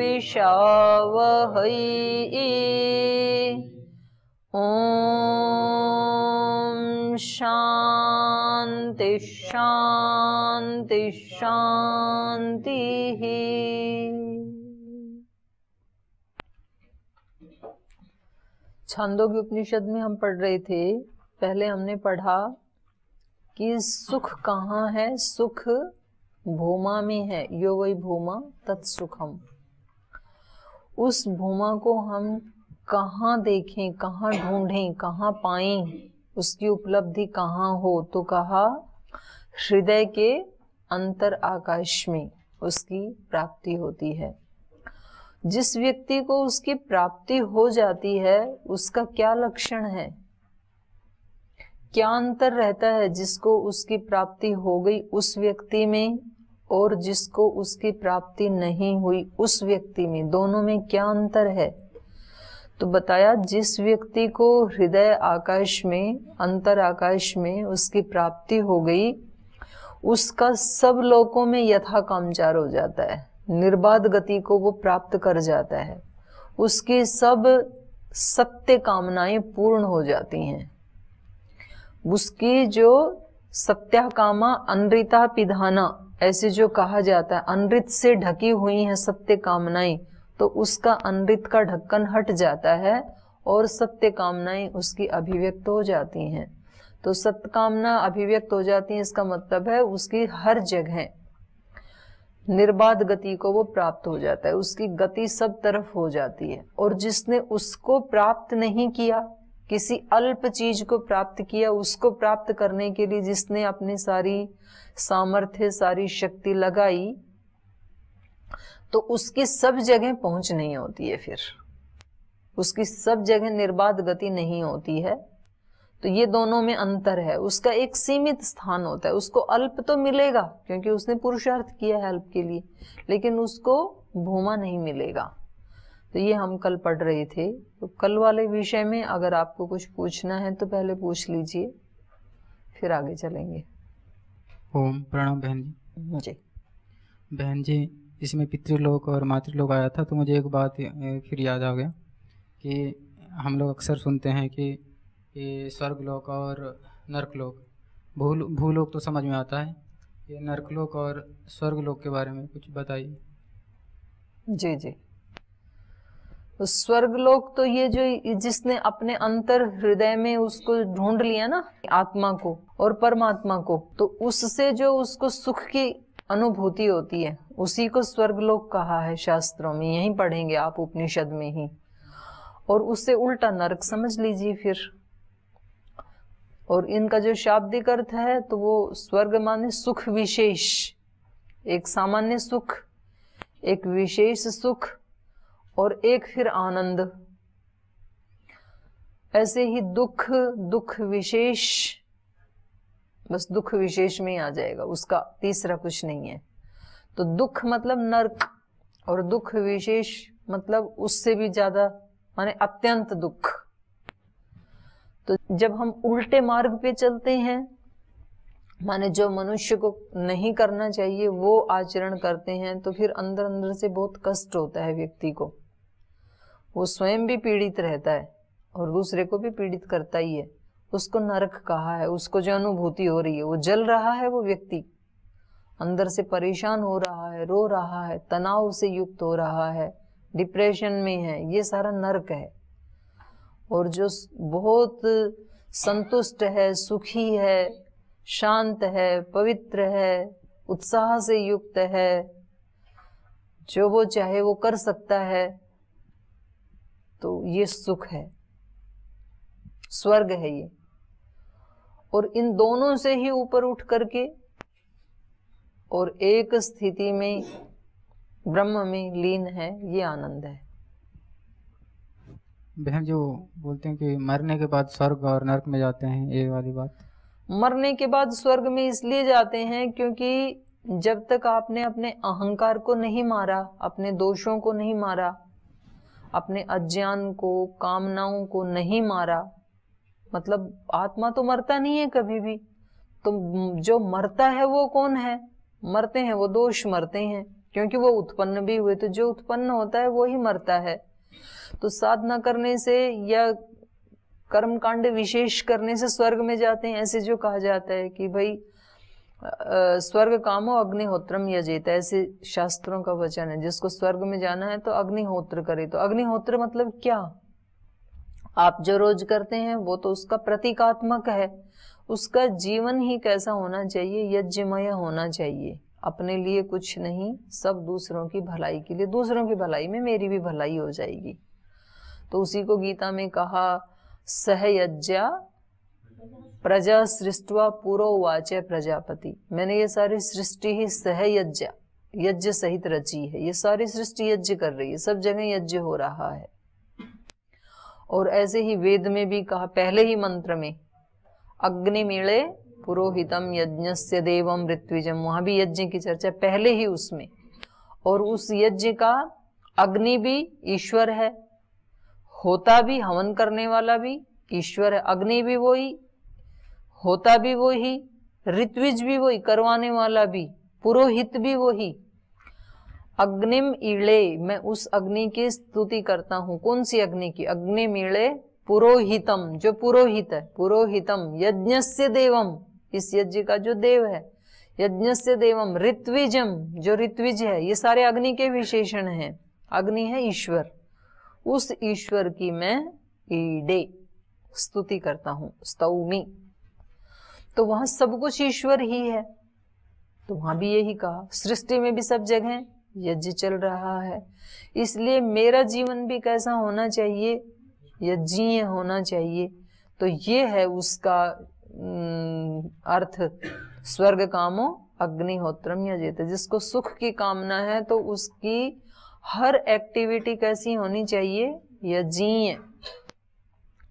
विशावहै ॐ शान्ति शान्ति शान्तिः छंदोग्य उपनिषद में हम पढ़ रहे थे पहले हमने पढ़ा कि सुख कहाँ है सुख भूमा में है यो वही भूमा तत्सुखम उस भूमा को हम कहाँ देखें कहाँ ढूंढें कहाँ पाए उसकी उपलब्धि कहाँ हो तो कहा हृदय के अंतर आकाश में उसकी प्राप्ति होती है जिस व्यक्ति को उसकी प्राप्ति हो जाती है उसका क्या लक्षण है क्या अंतर रहता है जिसको उसकी प्राप्ति हो गई उस व्यक्ति में और जिसको उसकी प्राप्ति नहीं हुई उस व्यक्ति में दोनों में क्या अंतर है तो बताया जिस व्यक्ति को हृदय आकाश में अंतर आकाश में उसकी प्राप्ति हो गई उसका सब लोकों में यथा कामचार हो जाता है निर्बाध गति को वो प्राप्त कर जाता है उसकी सब सत्य कामनाएं पूर्ण हो जाती हैं उसकी जो सत्या कामा अनृता पिधाना ऐसे जो कहा जाता है अनृत से ढकी हुई है सत्य कामनाएं तो उसका अनृत का ढक्कन हट जाता है और सत्य कामनाएं उसकी अभिव्यक्त हो जाती हैं तो कामना अभिव्यक्त हो जाती है इसका मतलब है उसकी हर जगह निर्बाध गति को वो प्राप्त हो जाता है उसकी गति सब तरफ हो जाती है और जिसने उसको प्राप्त नहीं किया किसी अल्प चीज को प्राप्त किया उसको प्राप्त करने के लिए जिसने अपनी सारी सामर्थ्य सारी शक्ति लगाई तो उसकी सब जगह पहुंच नहीं होती है फिर उसकी सब जगह निर्बाध गति नहीं होती है तो ये दोनों में अंतर है उसका एक सीमित स्थान होता है उसको अल्प तो मिलेगा क्योंकि उसने पुरुषार्थ किया है अल्प के लिए लेकिन उसको भूमा नहीं मिलेगा तो ये हम कल पढ़ रहे थे तो कल वाले विषय में अगर आपको कुछ पूछना है तो पहले पूछ लीजिए फिर आगे चलेंगे ओम प्रणाम बहन जी जी बहन जी इसमें पितृलोक और मातृलोक आया था तो मुझे एक बात फिर याद आ गया कि हम लोग अक्सर सुनते हैं कि ये स्वर्गलोक और नर्कलोक भूल भूलोक तो समझ में आता है ये नर्कलोक और स्वर्गलोक के बारे में कुछ बताइए जी जी तो स्वर्ग लोग तो ये जो जिसने अपने अंतर हृदय में उसको ढूंढ लिया ना आत्मा को और परमात्मा को तो उससे जो उसको सुख की अनुभूति होती है उसी को स्वर्गलोक कहा है शास्त्रों में यही पढ़ेंगे आप उपनिषद में ही और उससे उल्टा नरक समझ लीजिए फिर और इनका जो शाब्दिक अर्थ है तो वो स्वर्ग माने सुख विशेष एक सामान्य सुख एक विशेष सुख और एक फिर आनंद ऐसे ही दुख दुख विशेष बस दुख विशेष में ही आ जाएगा उसका तीसरा कुछ नहीं है तो दुख मतलब नरक और दुख विशेष मतलब उससे भी ज्यादा माने अत्यंत दुख तो जब हम उल्टे मार्ग पे चलते हैं माने जो मनुष्य को नहीं करना चाहिए वो आचरण करते हैं तो फिर अंदर अंदर से बहुत कष्ट होता है व्यक्ति को वो स्वयं भी पीड़ित रहता है और दूसरे को भी पीड़ित करता ही है उसको नरक कहा है उसको जो अनुभूति हो रही है वो जल रहा है वो व्यक्ति अंदर से परेशान हो रहा है रो रहा है तनाव से युक्त हो रहा है डिप्रेशन में है ये सारा नरक है और जो बहुत संतुष्ट है सुखी है शांत है पवित्र है उत्साह से युक्त है जो वो चाहे वो कर सकता है तो ये सुख है स्वर्ग है ये और इन दोनों से ही ऊपर उठ करके और एक स्थिति में ब्रह्म में लीन है ये आनंद है बहन जो बोलते हैं कि मरने के बाद स्वर्ग और नरक में जाते हैं ये वाली बात मरने के बाद स्वर्ग में इसलिए जाते हैं क्योंकि जब तक आपने अपने अहंकार को नहीं मारा अपने दोषों को नहीं मारा अपने अज्ञान को कामनाओं को नहीं मारा मतलब आत्मा तो मरता नहीं है कभी भी तो जो मरता है वो कौन है मरते हैं वो दोष मरते हैं क्योंकि वो उत्पन्न भी हुए तो जो उत्पन्न होता है वो ही मरता है तो साधना करने से या कर्म कांड विशेष करने से स्वर्ग में जाते हैं ऐसे जो कहा जाता है कि भाई स्वर्ग कामो अग्निहोत्रम यजेत ऐसे शास्त्रों का वचन है जिसको स्वर्ग में जाना है तो अग्निहोत्र करे तो अग्निहोत्र मतलब क्या आप जो रोज करते हैं वो तो उसका प्रतीकात्मक है उसका जीवन ही कैसा होना चाहिए यज्ञमय होना चाहिए अपने लिए कुछ नहीं सब दूसरों की भलाई के लिए दूसरों की भलाई में मेरी भी भलाई हो जाएगी तो उसी को गीता में कहा सहयज्ञा प्रजा सृष्टवा पूरो वाचे प्रजापति मैंने ये सारी सृष्टि ही सह यज्ञ यज्ञ सहित रची है ये सारी सृष्टि यज्ञ कर रही है सब जगह यज्ञ हो रहा है और ऐसे ही वेद में भी कहा पहले ही मंत्र में अग्नि मेले पुरोहितम यज्ञ से देवम ऋत्विजम वहां भी यज्ञ की चर्चा पहले ही उसमें और उस यज्ञ का अग्नि भी ईश्वर है होता भी हवन करने वाला भी ईश्वर है अग्नि भी वही होता भी वो ही ऋत्विज भी वही करवाने वाला भी पुरोहित भी वही अग्निम ईड़े मैं उस अग्नि की स्तुति करता हूँ कौन सी अग्नि की अग्निम ईड़े पुरोहितम जो पुरोहित है पुरोहितम यज्ञ से देवम इस यज्ञ का जो देव है यज्ञ से देवम ऋत्विजम जो ऋत्विज है ये सारे अग्नि के विशेषण है अग्नि है ईश्वर उस ईश्वर की मैं ईडे स्तुति करता हूं स्तौमी तो वहां सब कुछ ईश्वर ही है तो वहां भी यही कहा सृष्टि में भी सब जगह यज्ञ चल रहा है इसलिए मेरा जीवन भी कैसा होना चाहिए यज्ञीय होना चाहिए तो ये है उसका अर्थ स्वर्ग कामो अग्निहोत्रम यजेत जिसको सुख की कामना है तो उसकी हर एक्टिविटी कैसी होनी चाहिए यज्ञीय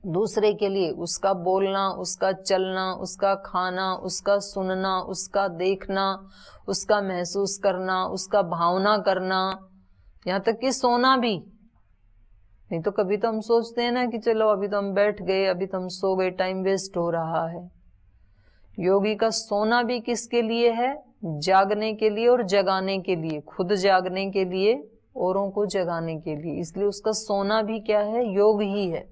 दूसरे के लिए उसका बोलना उसका चलना उसका खाना उसका सुनना उसका देखना उसका महसूस करना उसका भावना करना यहाँ तक कि सोना भी नहीं तो कभी तो हम सोचते हैं ना कि चलो अभी तो हम बैठ गए अभी तो हम सो गए टाइम वेस्ट हो रहा है योगी का सोना भी किसके लिए है जागने के लिए और जगाने के लिए खुद जागने के लिए औरों को जगाने के लिए इसलिए उसका सोना भी क्या है योग ही है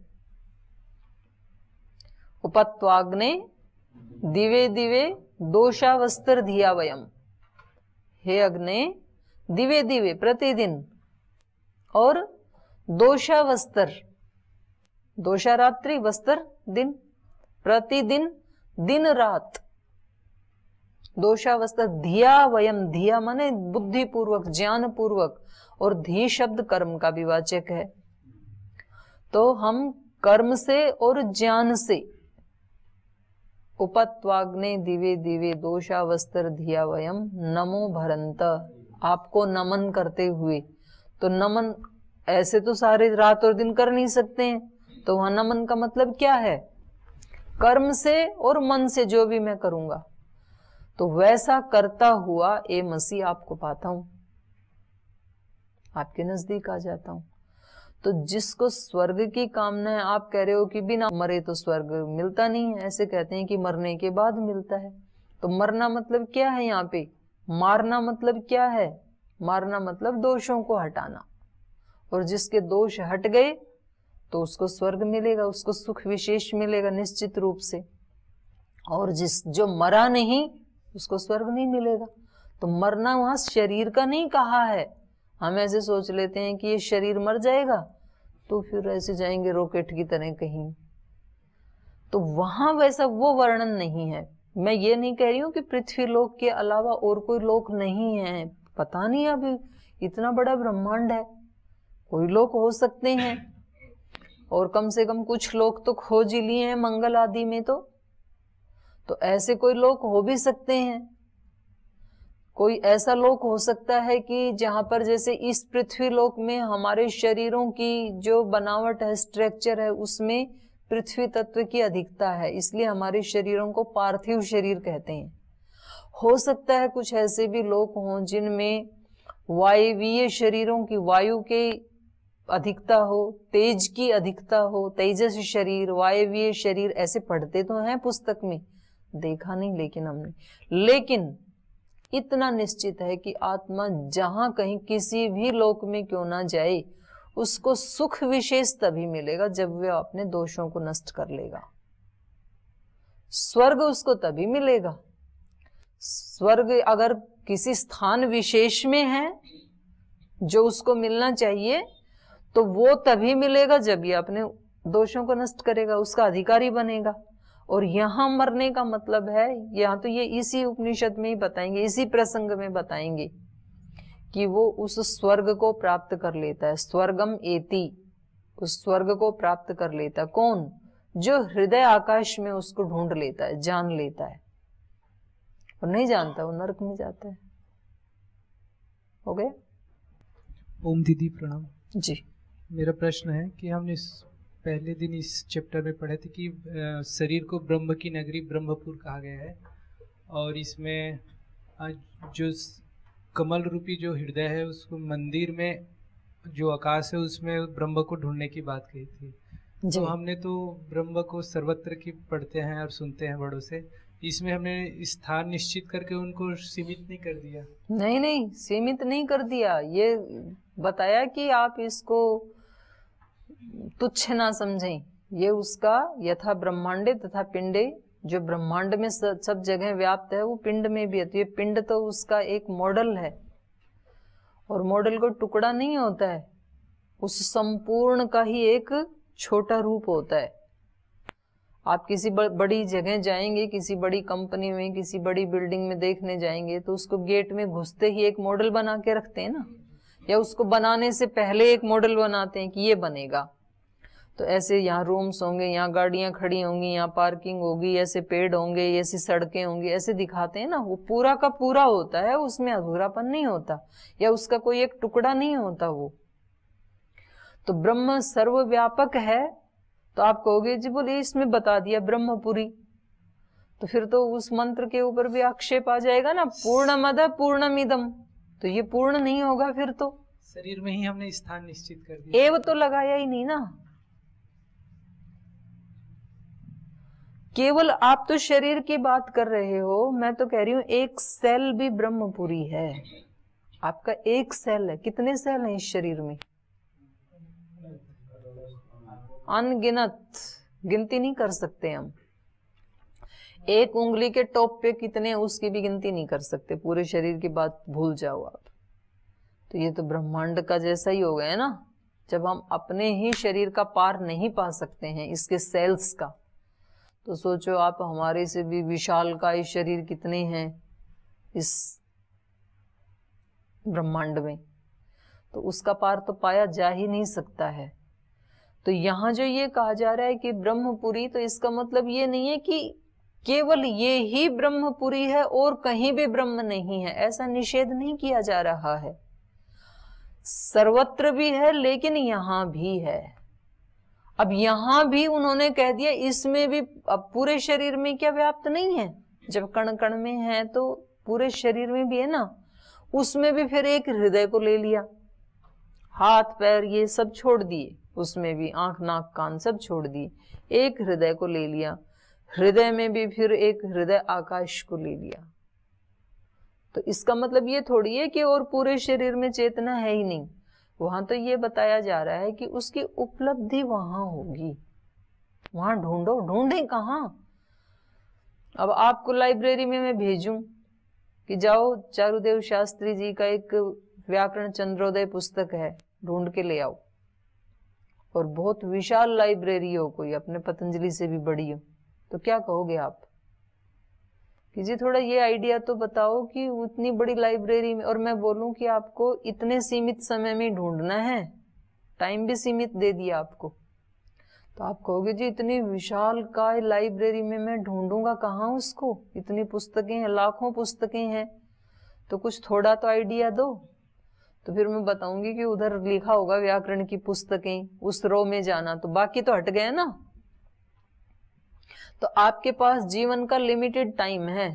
उपत्वाग्ने दिवे दिवे दोषावस्त्र धिया वयम हे अग्ने दिवे दिवे प्रतिदिन और दोषावस्त्र दोषारात्रि वस्त्र दिन प्रतिदिन दिन रात दोषावस्त्र धिया वयम धिया माने बुद्धि पूर्वक ज्ञान पूर्वक और धी शब्द कर्म का भी वाचक है तो हम कर्म से और ज्ञान से उपत्वाग्ने दिवे दिवे दोषावस्त्र धिया वयम नमो भरंत आपको नमन करते हुए तो नमन ऐसे तो सारे रात और दिन कर नहीं सकते हैं तो वह नमन का मतलब क्या है कर्म से और मन से जो भी मैं करूंगा तो वैसा करता हुआ ए मसीह आपको पाता हूं आपके नजदीक आ जाता हूं तो जिसको स्वर्ग की कामना है आप कह रहे हो कि बिना मरे तो स्वर्ग मिलता नहीं है ऐसे कहते हैं कि मरने के बाद मिलता है तो मरना मतलब क्या है यहाँ पे मारना मतलब क्या है मारना मतलब दोषों को हटाना और जिसके दोष हट गए तो उसको स्वर्ग मिलेगा उसको सुख विशेष मिलेगा निश्चित रूप से और जिस जो मरा नहीं उसको स्वर्ग नहीं मिलेगा तो मरना वहां शरीर का नहीं कहा है हम ऐसे सोच लेते हैं कि ये शरीर मर जाएगा तो फिर ऐसे जाएंगे रॉकेट की तरह कहीं तो वहां वैसा वो वर्णन नहीं है मैं ये नहीं कह रही हूं कि पृथ्वी लोक के अलावा और कोई लोक नहीं है पता नहीं अभी इतना बड़ा ब्रह्मांड है कोई लोक हो सकते हैं और कम से कम कुछ लोग तो खोज ही लिए हैं मंगल आदि में तो तो ऐसे कोई लोग हो भी सकते हैं कोई ऐसा लोक हो सकता है कि जहाँ पर जैसे इस पृथ्वी लोक में हमारे शरीरों की जो बनावट है स्ट्रक्चर है उसमें पृथ्वी तत्व की अधिकता है इसलिए हमारे शरीरों को पार्थिव शरीर कहते हैं हो सकता है कुछ ऐसे भी लोक हों जिनमें वायवीय शरीरों की वायु के अधिकता हो तेज की अधिकता हो तेजस शरीर वायवीय शरीर ऐसे पढ़ते तो हैं पुस्तक में देखा नहीं लेकिन हमने लेकिन इतना निश्चित है कि आत्मा जहां कहीं किसी भी लोक में क्यों ना जाए उसको सुख विशेष तभी मिलेगा जब वह अपने दोषों को नष्ट कर लेगा स्वर्ग उसको तभी मिलेगा स्वर्ग अगर किसी स्थान विशेष में है जो उसको मिलना चाहिए तो वो तभी मिलेगा जब ये अपने दोषों को नष्ट करेगा उसका अधिकारी बनेगा और यहां मरने का मतलब है यहां तो ये इसी उपनिषद में ही बताएंगे इसी प्रसंग में बताएंगे कि वो उस स्वर्ग को प्राप्त कर लेता है स्वर्गम एति उस स्वर्ग को प्राप्त कर लेता है कौन जो हृदय आकाश में उसको ढूंढ लेता है जान लेता है और नहीं जानता वो नरक में जाता है हो गया ओम दीदी प्रणाम जी मेरा प्रश्न है कि हम इस पहले दिन इस चैप्टर में पढ़े थे कि शरीर को ब्रह्म की नगरी ब्रह्मपुर कहा गया है और इसमें जो कमल रूपी जो हृदय है उसको मंदिर में जो आकाश है उसमें ब्रह्म को ढूंढने की बात कही थी तो हमने तो ब्रह्म को सर्वत्र की पढ़ते हैं और सुनते हैं बड़ों से इसमें हमने स्थान निश्चित करके उनको सीमित नहीं कर दिया नहीं नहीं सीमित नहीं कर दिया ये बताया कि आप इसको तुच्छ ना समझे ये उसका यथा ब्रह्मांडे तथा पिंडे जो ब्रह्मांड में सब जगह व्याप्त है वो पिंड में भी है तो ये पिंड तो उसका एक मॉडल है और मॉडल को टुकड़ा नहीं होता है उस संपूर्ण का ही एक छोटा रूप होता है आप किसी बड़ी जगह जाएंगे किसी बड़ी कंपनी में किसी बड़ी बिल्डिंग में देखने जाएंगे तो उसको गेट में घुसते ही एक मॉडल बना के रखते हैं ना या उसको बनाने से पहले एक मॉडल बनाते हैं कि ये बनेगा तो ऐसे यहाँ रूम्स होंगे यहाँ गाड़ियां खड़ी होंगी यहाँ पार्किंग होगी ऐसे पेड़ होंगे ऐसी सड़कें होंगी ऐसे दिखाते हैं ना वो पूरा का पूरा होता है उसमें अधूरापन नहीं होता या उसका कोई एक टुकड़ा नहीं होता वो तो ब्रह्म सर्वव्यापक है तो आप कहोगे जी बोले इसमें बता दिया ब्रह्मपुरी तो फिर तो उस मंत्र के ऊपर भी आक्षेप आ जाएगा ना पूर्णमद पूर्णमिदम तो ये पूर्ण नहीं होगा फिर तो शरीर में ही हमने स्थान निश्चित कर दिया एव तो लगाया ही नहीं ना केवल आप तो शरीर की बात कर रहे हो मैं तो कह रही हूं एक सेल भी ब्रह्मपुरी है आपका एक सेल है कितने सेल हैं इस शरीर में अनगिनत गिनती नहीं कर सकते हम एक उंगली के टॉप पे कितने उसकी भी गिनती नहीं कर सकते पूरे शरीर की बात भूल जाओ आप तो ये तो ब्रह्मांड का जैसा ही हो गया ना जब हम अपने ही शरीर का पार नहीं पा सकते हैं इसके सेल्स का तो सोचो आप हमारे से भी विशाल का ये शरीर कितने हैं इस ब्रह्मांड में तो उसका पार तो पाया जा ही नहीं सकता है तो यहां जो ये कहा जा रहा है कि ब्रह्मपुरी तो इसका मतलब ये नहीं है कि केवल ये ही ब्रह्मपुरी है और कहीं भी ब्रह्म नहीं है ऐसा निषेध नहीं किया जा रहा है सर्वत्र भी है लेकिन यहां भी है अब यहां भी उन्होंने कह दिया इसमें भी अब पूरे शरीर में क्या व्याप्त नहीं है जब कण कण में है तो पूरे शरीर में भी है ना उसमें भी फिर एक हृदय को ले लिया हाथ पैर ये सब छोड़ दिए उसमें भी आंख नाक कान सब छोड़ दिए एक हृदय को ले लिया हृदय में भी फिर एक हृदय आकाश को ले लिया तो इसका मतलब ये थोड़ी है कि और पूरे शरीर में चेतना है ही नहीं वहां तो ये बताया जा रहा है कि उसकी उपलब्धि वहां होगी वहां ढूंढो ढूंढे कहा अब आपको लाइब्रेरी में मैं भेजूं कि जाओ चारुदेव शास्त्री जी का एक व्याकरण चंद्रोदय पुस्तक है ढूंढ के ले आओ और बहुत विशाल लाइब्रेरी हो कोई अपने पतंजलि से भी बड़ी हो तो क्या कहोगे आप कि जी थोड़ा ये आइडिया तो बताओ कि उतनी बड़ी लाइब्रेरी में और मैं बोलूं कि आपको इतने सीमित समय में ढूंढना है टाइम भी सीमित दे दिया आपको तो आप कहोगे जी इतनी विशाल काय लाइब्रेरी में मैं ढूंढूंगा कहाँ उसको इतनी पुस्तकें हैं लाखों पुस्तकें हैं तो कुछ थोड़ा तो आइडिया दो तो फिर मैं बताऊंगी कि उधर लिखा होगा व्याकरण की पुस्तकें उस रो में जाना तो बाकी तो हट गए ना तो आपके पास जीवन का लिमिटेड टाइम है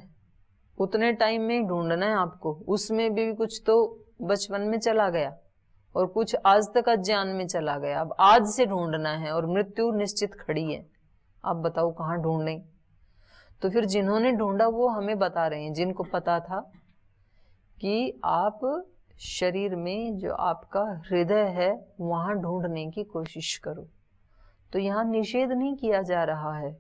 उतने टाइम में ढूंढना है आपको उसमें भी कुछ तो बचपन में चला गया और कुछ आज तक अज्ञान में चला गया अब आज से ढूंढना है और मृत्यु निश्चित खड़ी है आप बताओ कहाँ ढूंढने तो फिर जिन्होंने ढूंढा वो हमें बता रहे हैं जिनको पता था कि आप शरीर में जो आपका हृदय है वहां ढूंढने की कोशिश करो तो यहाँ निषेध नहीं किया जा रहा है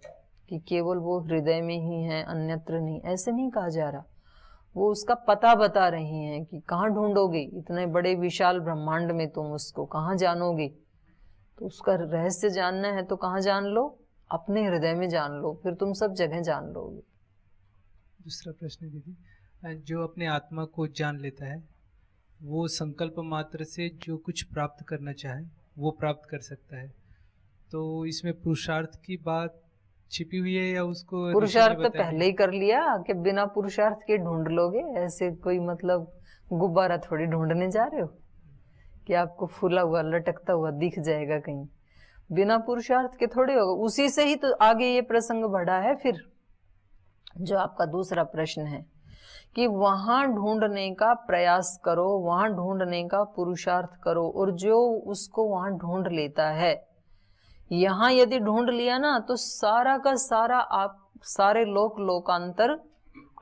कि केवल वो हृदय में ही है अन्यत्र नहीं ऐसे नहीं कहा जा रहा वो उसका पता बता रही हैं कि कहाँ ढूंढोगे इतने बड़े विशाल ब्रह्मांड में तुम उसको कहाँ जानोगे तो उसका रहस्य जानना है तो कहाँ जान लो अपने हृदय में जान लो फिर तुम सब जगह जान लोगे दूसरा प्रश्न दीदी जो अपने आत्मा को जान लेता है वो संकल्प मात्र से जो कुछ प्राप्त करना चाहे वो प्राप्त कर सकता है तो इसमें पुरुषार्थ की बात छिपी हुई है या उसको पुरुषार्थ पहले ही कर लिया कि बिना पुरुषार्थ के ढूंढ लोगे ऐसे कोई मतलब गुब्बारा थोड़ी ढूंढने जा रहे हो कि आपको फूला हुआ लटकता हुआ दिख जाएगा कहीं बिना पुरुषार्थ के थोड़े होगा उसी से ही तो आगे ये प्रसंग बढ़ा है फिर जो आपका दूसरा प्रश्न है कि वहां ढूंढने का प्रयास करो वहां ढूंढने का पुरुषार्थ करो और जो उसको वहां ढूंढ लेता है यहां यदि ढूंढ लिया ना तो सारा का सारा आप सारे लोक लोकांतर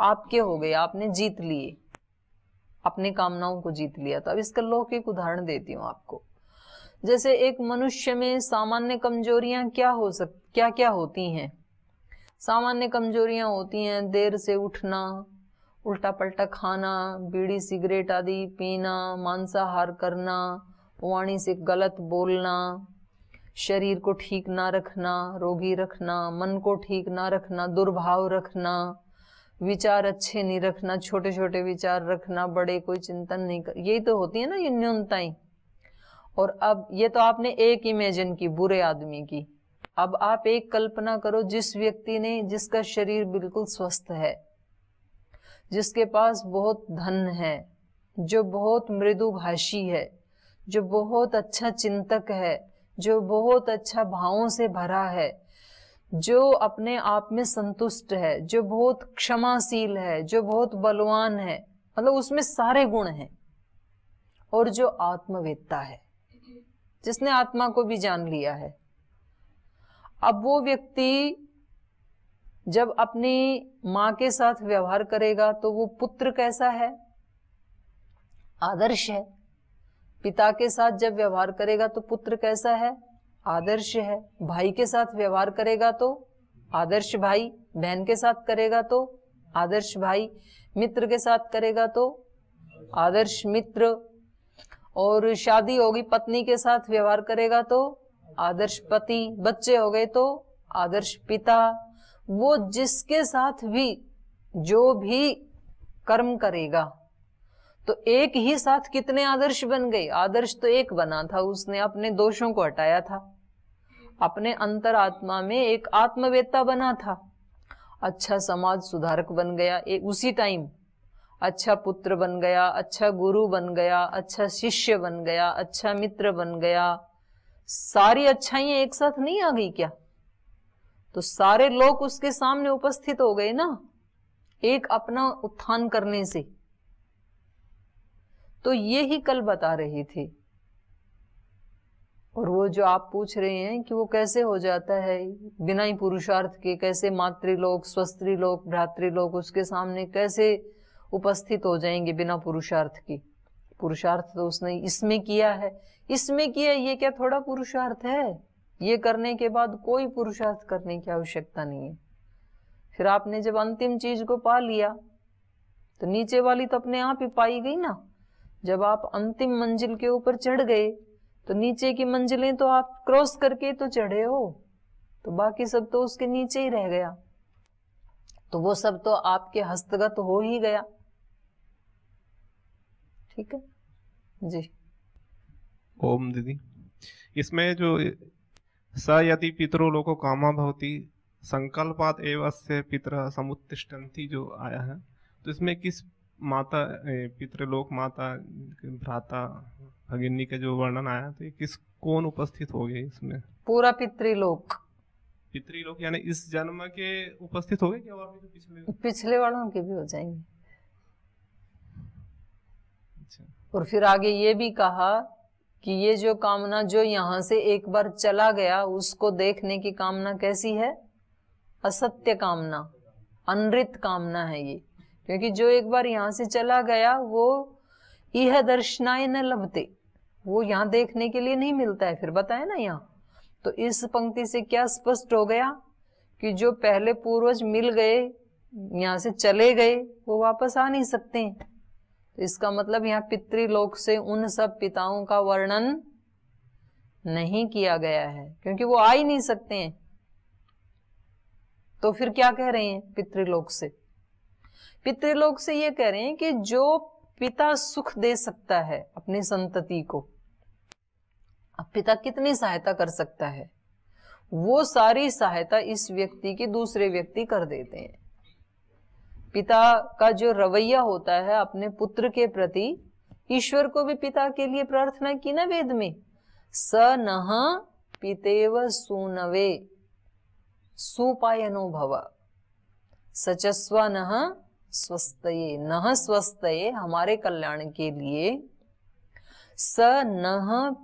आपके हो गए आपने जीत लिए अपने कामनाओं को जीत लिया तो अब इसका लोक एक उदाहरण देती हूँ आपको जैसे एक मनुष्य में सामान्य कमजोरियां क्या हो सक क्या क्या होती हैं सामान्य कमजोरियां होती हैं देर से उठना उल्टा पलटा खाना बीड़ी सिगरेट आदि पीना मांसाहार करना वाणी से गलत बोलना शरीर को ठीक ना रखना रोगी रखना मन को ठीक ना रखना दुर्भाव रखना विचार अच्छे नहीं रखना छोटे छोटे विचार रखना बड़े कोई चिंतन नहीं कर यही तो होती है ना ये न्यूनताएं और अब ये तो आपने एक इमेजिन की बुरे आदमी की अब आप एक कल्पना करो जिस व्यक्ति ने जिसका शरीर बिल्कुल स्वस्थ है जिसके पास बहुत धन है जो बहुत मृदुभाषी है जो बहुत अच्छा चिंतक है जो बहुत अच्छा भावों से भरा है जो अपने आप में संतुष्ट है जो बहुत क्षमाशील है जो बहुत बलवान है मतलब उसमें सारे गुण हैं और जो आत्मवेदता है जिसने आत्मा को भी जान लिया है अब वो व्यक्ति जब अपनी मां के साथ व्यवहार करेगा तो वो पुत्र कैसा है आदर्श है पिता के साथ जब व्यवहार करेगा तो पुत्र कैसा है आदर्श है भाई के साथ व्यवहार करेगा तो आदर्श भाई बहन के साथ करेगा तो आदर्श भाई मित्र के साथ करेगा तो आदर्श मित्र और शादी होगी पत्नी के साथ व्यवहार करेगा तो आदर्श पति बच्चे हो गए तो आदर्श पिता वो जिसके साथ भी जो भी कर्म करेगा तो एक ही साथ कितने आदर्श बन गए आदर्श तो एक बना था उसने अपने दोषों को हटाया था अपने अंतरात्मा में एक आत्मवेत्ता बना था अच्छा समाज सुधारक बन गया एक उसी टाइम अच्छा पुत्र बन गया अच्छा गुरु बन गया अच्छा शिष्य बन गया अच्छा मित्र बन गया सारी अच्छाइया एक साथ नहीं आ गई क्या तो सारे लोग उसके सामने उपस्थित हो गए ना एक अपना उत्थान करने से तो ये ही कल बता रही थी और वो जो आप पूछ रहे हैं कि वो कैसे हो जाता है बिना ही पुरुषार्थ के कैसे मातृलोक स्वस्त्रीलोक भ्रातृलोक उसके सामने कैसे उपस्थित हो जाएंगे बिना पुरुषार्थ की पुरुषार्थ तो उसने इसमें किया है इसमें किया ये क्या थोड़ा पुरुषार्थ है ये करने के बाद कोई पुरुषार्थ करने की आवश्यकता नहीं है फिर आपने जब अंतिम चीज को पा लिया तो नीचे वाली तो अपने आप ही पाई गई ना जब आप अंतिम मंजिल के ऊपर चढ़ गए तो नीचे की मंजिलें तो आप क्रॉस करके तो चढ़े हो तो बाकी सब तो उसके नीचे ही रह गया तो वो सब तो आपके हस्तगत हो ही गया ठीक है जी ओम दीदी इसमें जो स यदि पितरो लोगों कामा भवती संकल्पात एवं से पितर समुत्तिष्ठन्ति जो आया है तो इसमें किस माता पितृलोक माता भ्राता भगिनी का जो वर्णन आया तो ये किस कौन उपस्थित हो गए इसमें पूरा पितृलोक पितृलोक यानी इस जन्म के उपस्थित हो गए क्या और पिछले पिछले वालों के भी हो जाएंगे अच्छा। और फिर आगे ये भी कहा कि ये जो कामना जो यहाँ से एक बार चला गया उसको देखने की कामना कैसी है असत्य कामना अनृत कामना है ये क्योंकि जो एक बार यहाँ से चला गया वो यह दर्शनाए न लभते वो यहाँ देखने के लिए नहीं मिलता है फिर बताए ना यहाँ तो इस पंक्ति से क्या स्पष्ट हो गया कि जो पहले पूर्वज मिल गए यहाँ से चले गए वो वापस आ नहीं सकते तो इसका मतलब यहाँ पितृलोक से उन सब पिताओं का वर्णन नहीं किया गया है क्योंकि वो आ ही नहीं सकते हैं तो फिर क्या कह रहे हैं पितृलोक से पितृलोक से ये कह रहे हैं कि जो पिता सुख दे सकता है अपनी संतति को अब पिता कितनी सहायता कर सकता है वो सारी सहायता इस व्यक्ति के दूसरे व्यक्ति कर देते हैं पिता का जो रवैया होता है अपने पुत्र के प्रति ईश्वर को भी पिता के लिए प्रार्थना की ना वेद में स नह पितेव सुनवे सुपायनो भव सचस्व नह स्वस्त न स्वस्त हमारे कल्याण के लिए स न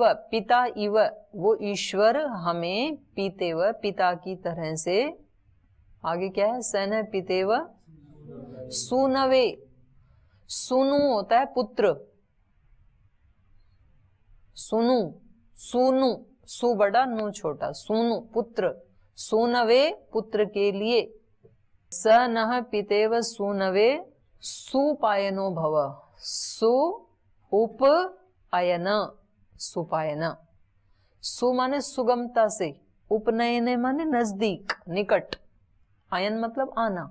व पिता इव वो ईश्वर हमें व पिता की तरह से आगे क्या है सन पीते पितेव सुनवे सुनु होता है पुत्र सुनु सुनु सु बड़ा नु छोटा सुनु पुत्र सुनवे पुत्र के लिए स न पितेव सुनवे सुपायनो भव सु उप अयन सुपायन सु माने सुगमता से उपनयने माने नजदीक निकट आयन मतलब आना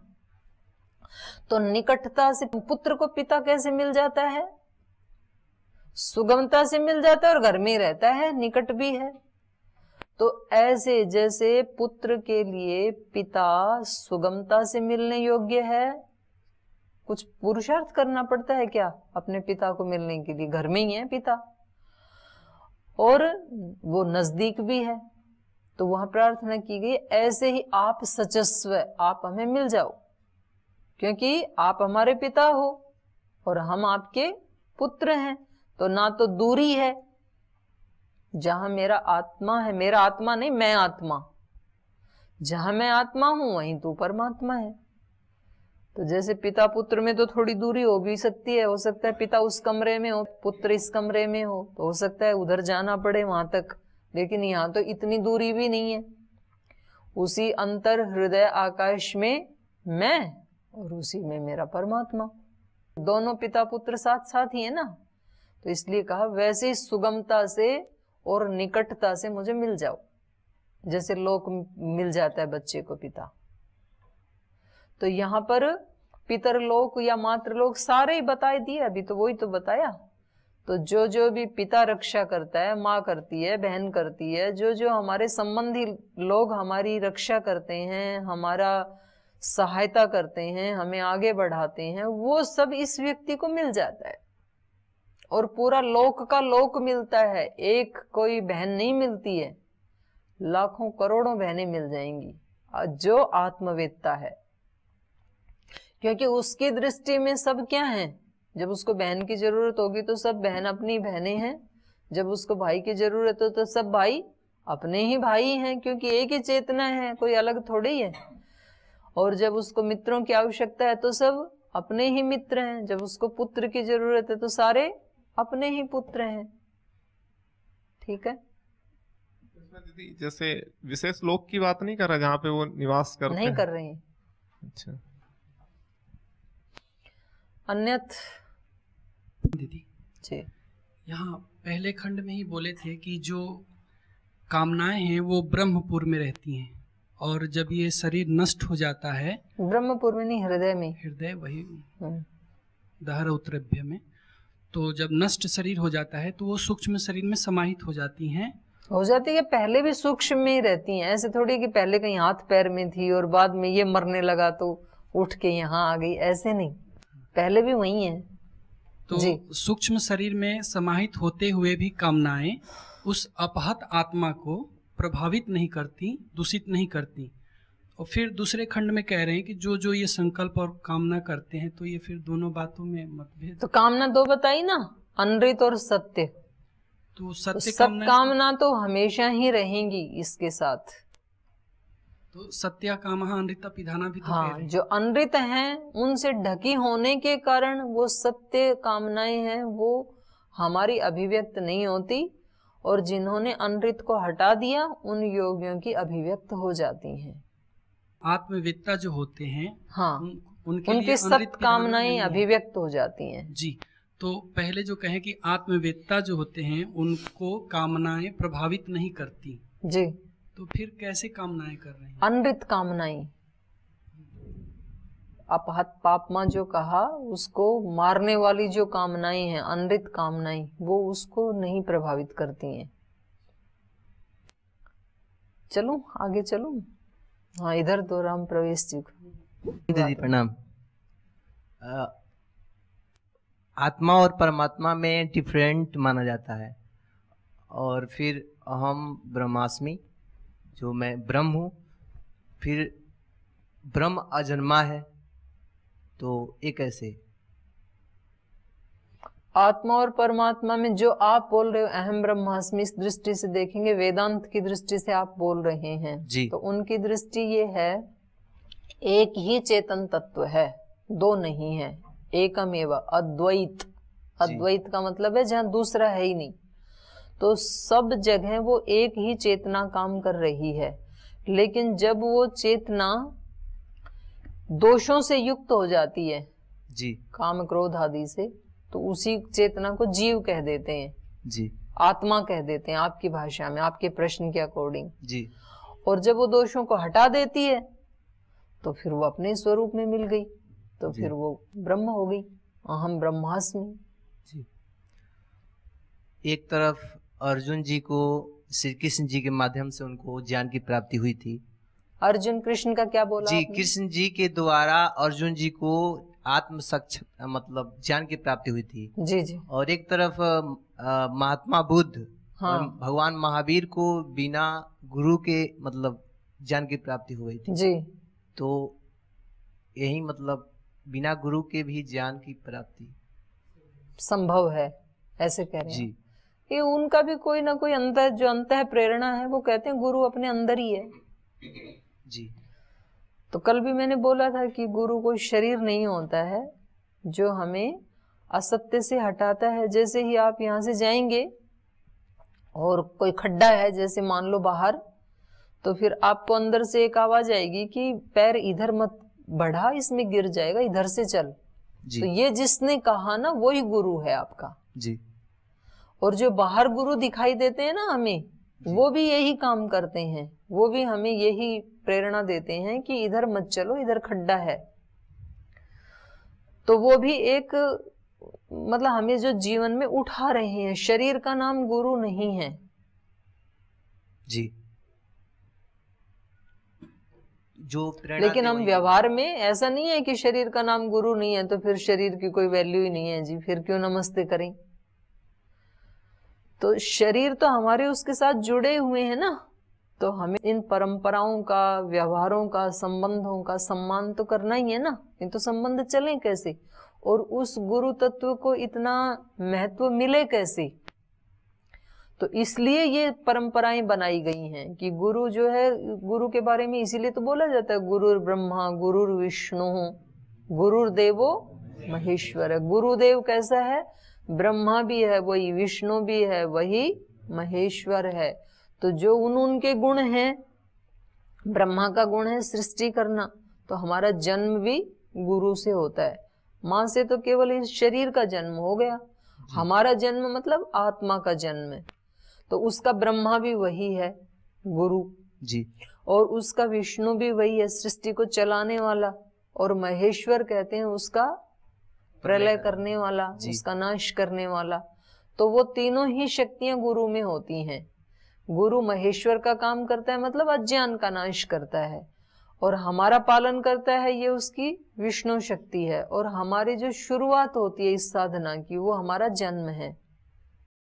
तो निकटता से पुत्र को पिता कैसे मिल जाता है सुगमता से मिल जाता है और घर में रहता है निकट भी है तो ऐसे जैसे पुत्र के लिए पिता सुगमता से मिलने योग्य है कुछ पुरुषार्थ करना पड़ता है क्या अपने पिता को मिलने के लिए घर में ही है पिता और वो नजदीक भी है तो वहां प्रार्थना की गई ऐसे ही आप सचस्व आप हमें मिल जाओ क्योंकि आप हमारे पिता हो और हम आपके पुत्र हैं तो ना तो दूरी है जहां मेरा आत्मा है मेरा आत्मा नहीं मैं आत्मा जहां मैं आत्मा हूं वहीं तू परमात्मा है तो जैसे पिता पुत्र में तो थोड़ी दूरी हो भी सकती है हो सकता है पिता उस कमरे में हो पुत्र इस कमरे में हो तो हो सकता है उधर जाना पड़े वहां तक लेकिन यहाँ तो इतनी दूरी भी नहीं है उसी अंतर हृदय आकाश में मैं और उसी में मेरा परमात्मा दोनों पिता पुत्र साथ साथ ही है ना तो इसलिए कहा वैसे सुगमता से और निकटता से मुझे मिल जाओ जैसे लोक मिल जाता है बच्चे को पिता तो यहाँ पर पितरलोक या मातृलोक सारे ही बताए दिए अभी तो वही तो बताया तो जो जो भी पिता रक्षा करता है माँ करती है बहन करती है जो जो हमारे संबंधी लोग हमारी रक्षा करते हैं हमारा सहायता करते हैं हमें आगे बढ़ाते हैं वो सब इस व्यक्ति को मिल जाता है और पूरा लोक का लोक मिलता है एक कोई बहन नहीं मिलती है लाखों करोड़ों बहनें मिल जाएंगी जो आत्मवेदता है क्योंकि उसकी दृष्टि में सब क्या है जब उसको बहन की जरूरत होगी तो सब बहन अपनी बहने हैं जब उसको भाई की जरूरत हो तो सब भाई अपने ही भाई हैं क्योंकि एक ही चेतना है कोई अलग थोड़ी है और जब उसको मित्रों की आवश्यकता है तो सब अपने ही मित्र हैं जब उसको पुत्र की जरूरत है तो सारे अपने ही पुत्र हैं ठीक है दीदी जैसे विशेष लोक की बात नहीं कर रहा जहाँ पे वो निवास कर नहीं कर रहे हैं अच्छा अन्यथ दीदी जी यहाँ पहले खंड में ही बोले थे कि जो कामनाएं हैं वो ब्रह्मपुर में रहती हैं और जब ये शरीर नष्ट हो जाता है ब्रह्मपुर में नहीं हृदय में हृदय वही हम्म। दहर उत्तरभ्य में तो जब नष्ट शरीर हो जाता है तो वो सूक्ष्म शरीर में समाहित हो जाती हैं हो जाती है पहले भी सूक्ष्म में ही रहती हैं ऐसे थोड़ी कि पहले कहीं हाथ पैर में थी और बाद में ये मरने लगा तो उठ के यहाँ आ गई ऐसे नहीं पहले भी वही है तो सूक्ष्म शरीर में समाहित होते हुए भी कामनाएं उस अपहत आत्मा को प्रभावित नहीं करती दूषित नहीं करती और फिर दूसरे खंड में कह रहे हैं कि जो जो ये संकल्प और कामना करते हैं तो ये फिर दोनों बातों में मतभेद तो कामना दो बताई ना अनृत और सत्य तो, तो सत्य तो सब कामना तो हमेशा ही रहेंगी इसके साथ तो सत्य काम अनृत पिधाना भी तो हाँ, जो अनृत हैं उनसे ढकी होने के कारण वो सत्य कामनाएं हैं वो हमारी अभिव्यक्त नहीं होती और जिन्होंने अनृत को हटा दिया उन योगियों की अभिव्यक्त हो जाती हैं आत्मविद्ता जो होते हैं हाँ उन, उनके, उनकी सब कामनाएं अभिव्यक्त हो जाती हैं जी तो पहले जो कहें कि आत्मविद्ता जो होते हैं उनको कामनाएं प्रभावित नहीं करती जी तो फिर कैसे कामनाएं कर रहे हैं अनृत कामनाएं अपहत पापमा जो कहा उसको मारने वाली जो कामनाएं हैं अनृत कामनाएं वो उसको नहीं प्रभावित करती हैं चलो आगे चलो हाँ इधर तो राम प्रवेश जी को दीदी प्रणाम आत्मा और परमात्मा में डिफरेंट माना जाता है और फिर अहम ब्रह्मास्मि जो मैं ब्रह्म हूँ फिर ब्रह्म अजन्मा है तो एक ऐसे आत्मा और परमात्मा में जो आप बोल रहे हो अहम ब्रह्मास्मि इस दृष्टि से देखेंगे वेदांत की दृष्टि से आप बोल रहे हैं जी तो उनकी दृष्टि ये है एक ही चेतन तत्व है दो नहीं है एकमेव अद्वैत अद्वैत का मतलब है जहाँ दूसरा है ही नहीं तो सब जगह वो एक ही चेतना काम कर रही है लेकिन जब वो चेतना दोषों से युक्त हो जाती है जी काम क्रोध आदि से तो उसी चेतना को जीव कह देते हैं जी आत्मा कह देते हैं आपकी भाषा में आपके प्रश्न के अकॉर्डिंग जी और जब वो दोषों को हटा देती है तो फिर वो अपने स्वरूप में मिल गई तो फिर वो ब्रह्म हो गई अहम ब्रह्मास्मि जी एक तरफ अर्जुन जी को श्री कृष्ण जी के माध्यम से उनको ज्ञान की प्राप्ति हुई थी अर्जुन कृष्ण का क्या बोला जी कृष्ण जी के द्वारा अर्जुन जी को आत्म सक्ष मतलब ज्ञान की प्राप्ति हुई थी जी जी और एक तरफ महात्मा बुद्ध हाँ। भगवान महावीर को बिना गुरु के मतलब ज्ञान की प्राप्ति हुई थी जी तो यही मतलब बिना गुरु के भी ज्ञान की प्राप्ति संभव है ऐसे कह रहे जी ये उनका भी कोई ना कोई अंतर जो अंत है प्रेरणा है वो कहते हैं गुरु अपने अंदर ही है जी तो कल भी मैंने बोला था कि गुरु कोई शरीर नहीं होता है जो हमें असत्य से हटाता है जैसे ही आप यहां से जाएंगे और कोई खड्डा है जैसे मान लो बाहर तो फिर आपको अंदर से एक आवाज आएगी कि पैर इधर मत बढ़ा इसमें गिर जाएगा इधर से चल जी। तो ये जिसने कहा ना वही गुरु है आपका जी और जो बाहर गुरु दिखाई देते हैं ना हमें वो भी यही काम करते हैं वो भी हमें यही प्रेरणा देते हैं कि इधर मत चलो इधर खड्डा है तो वो भी एक मतलब हमें जो जीवन में उठा रहे हैं शरीर का नाम गुरु नहीं है जी जो लेकिन हम व्यवहार में ऐसा नहीं है कि शरीर का नाम गुरु नहीं है तो फिर शरीर की कोई वैल्यू ही नहीं है जी फिर क्यों नमस्ते करें तो शरीर तो हमारे उसके साथ जुड़े हुए हैं ना तो हमें इन परंपराओं का व्यवहारों का संबंधों का सम्मान तो करना ही है ना इन तो संबंध चले कैसे और उस गुरु तत्व को इतना महत्व मिले कैसे तो इसलिए ये परंपराएं बनाई गई हैं कि गुरु जो है गुरु के बारे में इसीलिए तो बोला जाता है गुरुर ब्रह्मा गुरुर विष्णु गुरुर देवो महेश्वर है गुरुदेव कैसा है ब्रह्मा भी है वही विष्णु भी है वही महेश्वर है तो जो उन उनके गुण हैं ब्रह्मा का गुण है सृष्टि करना तो हमारा जन्म भी गुरु से होता है माँ से तो केवल इस शरीर का जन्म हो गया हमारा जन्म मतलब आत्मा का जन्म है तो उसका ब्रह्मा भी वही है गुरु जी और उसका विष्णु भी वही है सृष्टि को चलाने वाला और महेश्वर कहते हैं उसका प्रलय करने वाला उसका नाश करने वाला तो वो तीनों ही शक्तियां गुरु में होती हैं गुरु महेश्वर का काम करता है मतलब अज्ञान का नाश करता है और हमारा पालन करता है ये उसकी विष्णु शक्ति है और हमारी जो शुरुआत होती है इस साधना की वो हमारा जन्म है